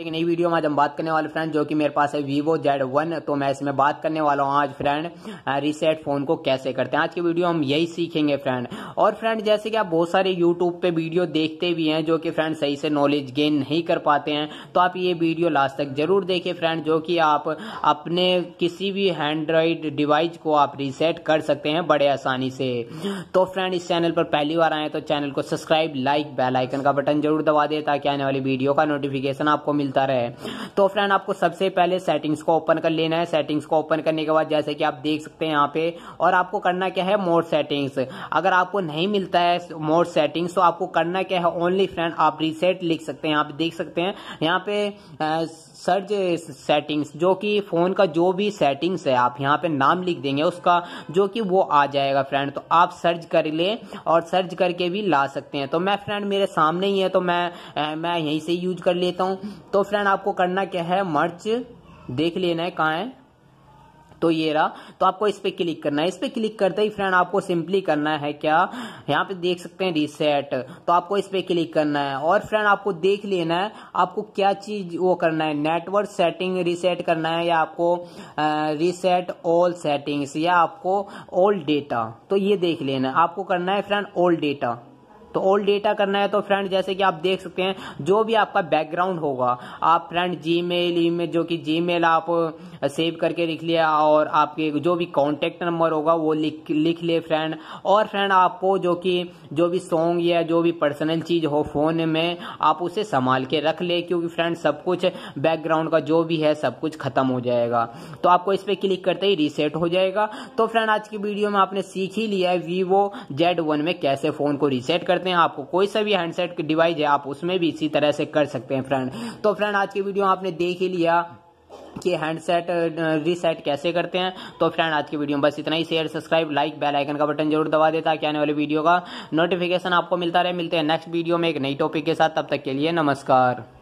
एक नई वीडियो में आज हम बात करने वाले फ्रेंड जो कि मेरे पास है वीवो जेड वन तो मैं इसमें बात करने वाला हूँ आज फ्रेंड रीसेट फोन को कैसे करते हैं आज की वीडियो हम यही सीखेंगे फ्रेंड और फ्रेंड जैसे कि आप बहुत सारे यूट्यूब पे वीडियो देखते भी हैं जो कि फ्रेंड सही से नॉलेज गेन नहीं कर पाते हैं तो आप ये वीडियो लास्ट तक जरूर देखें फ्रेंड जो कि आप अपने किसी भी एंड्रॉयड डिवाइस को आप रीसेट कर सकते हैं बड़े आसानी से तो फ्रेंड इस चैनल पर पहली बार आए तो चैनल को सब्सक्राइब लाइक बेलाइकन का बटन जरूर दबा दे ताकि आने वाली वीडियो का नोटिफिकेशन आपको मिल मिलता रहे तो फ्रेंड आपको सबसे पहले सेटिंग्स को ओपन कर लेना है सेटिंग्स को ओपन करने के बाद जैसे कि आप देख सकते हैं यहाँ पे और आपको करना क्या है मोर सेटिंग्स अगर आपको नहीं मिलता है मोर सेटिंग्स तो आपको करना क्या है ओनली फ्रेंड आप रीसेट लिख सकते हैं यहाँ पे देख सकते हैं यहाँ पे सर्च सेटिंग्स जो कि फ़ोन का जो भी सेटिंग्स है आप यहाँ पे नाम लिख देंगे उसका जो कि वो आ जाएगा फ्रेंड तो आप सर्च कर ले और सर्च करके भी ला सकते हैं तो मैं फ्रेंड मेरे सामने ही है तो मैं मैं यहीं से यूज कर लेता हूँ तो तो फ्रेंड आपको करना क्या है मर्च देख लेना है कहा है तो ये रहा तो आपको इस पे क्लिक करना है इस पे क्लिक करते ही फ्रेंड आपको सिंपली करना है क्या यहाँ पे देख सकते हैं रीसेट तो आपको इस पे क्लिक करना है और फ्रेंड आपको देख लेना है आपको क्या चीज वो करना है नेटवर्क सेटिंग रीसेट करना है या आपको रीसेट ऑल सेटिंग्स या आपको ओल्ड डेटा तो ये देख लेना है आपको करना है फ्रेंड ओल्ड डेटा तो ऑल डेटा करना है तो फ्रेंड जैसे कि आप देख सकते हैं जो भी आपका बैकग्राउंड होगा आप फ्रेंड जी मेल जो कि जी मेल आप सेव uh, करके लिख लिया और आपके जो भी कॉन्टेक्ट नंबर होगा वो लिख लिख लिए फ्रेंड और फ्रेंड आपको जो कि जो भी सॉन्ग या जो भी पर्सनल चीज हो फोन में आप उसे संभाल के रख ले क्योंकि फ्रेंड सब कुछ बैकग्राउंड का जो भी है सब कुछ खत्म हो जाएगा तो आपको इस पर क्लिक करते ही रीसेट हो जाएगा तो फ्रेंड आज की वीडियो में आपने सीख ही लिया है वीवो जेड वन में कैसे फोन को रीसेट कर करते हैं आपको कोई सा भी हैंडसेट डिवाइस है आप उसमें भी इसी तरह से कर सकते हैं फ्रेंड तो फ्रेंड आज की वीडियो आपने देख ही लिया कि हैंडसेट रीसेट कैसे करते हैं तो फ्रेंड आज की वीडियो में बस इतना ही share subscribe like bell icon का बटन जरूर दबा देता है कि आने वाले वीडियो का नोटिफिकेशन आपको मिलता रहे मिलते हैं नेक्स्ट वीडियो में एक नई टॉपिक के साथ तब तक के लिए नमस्कार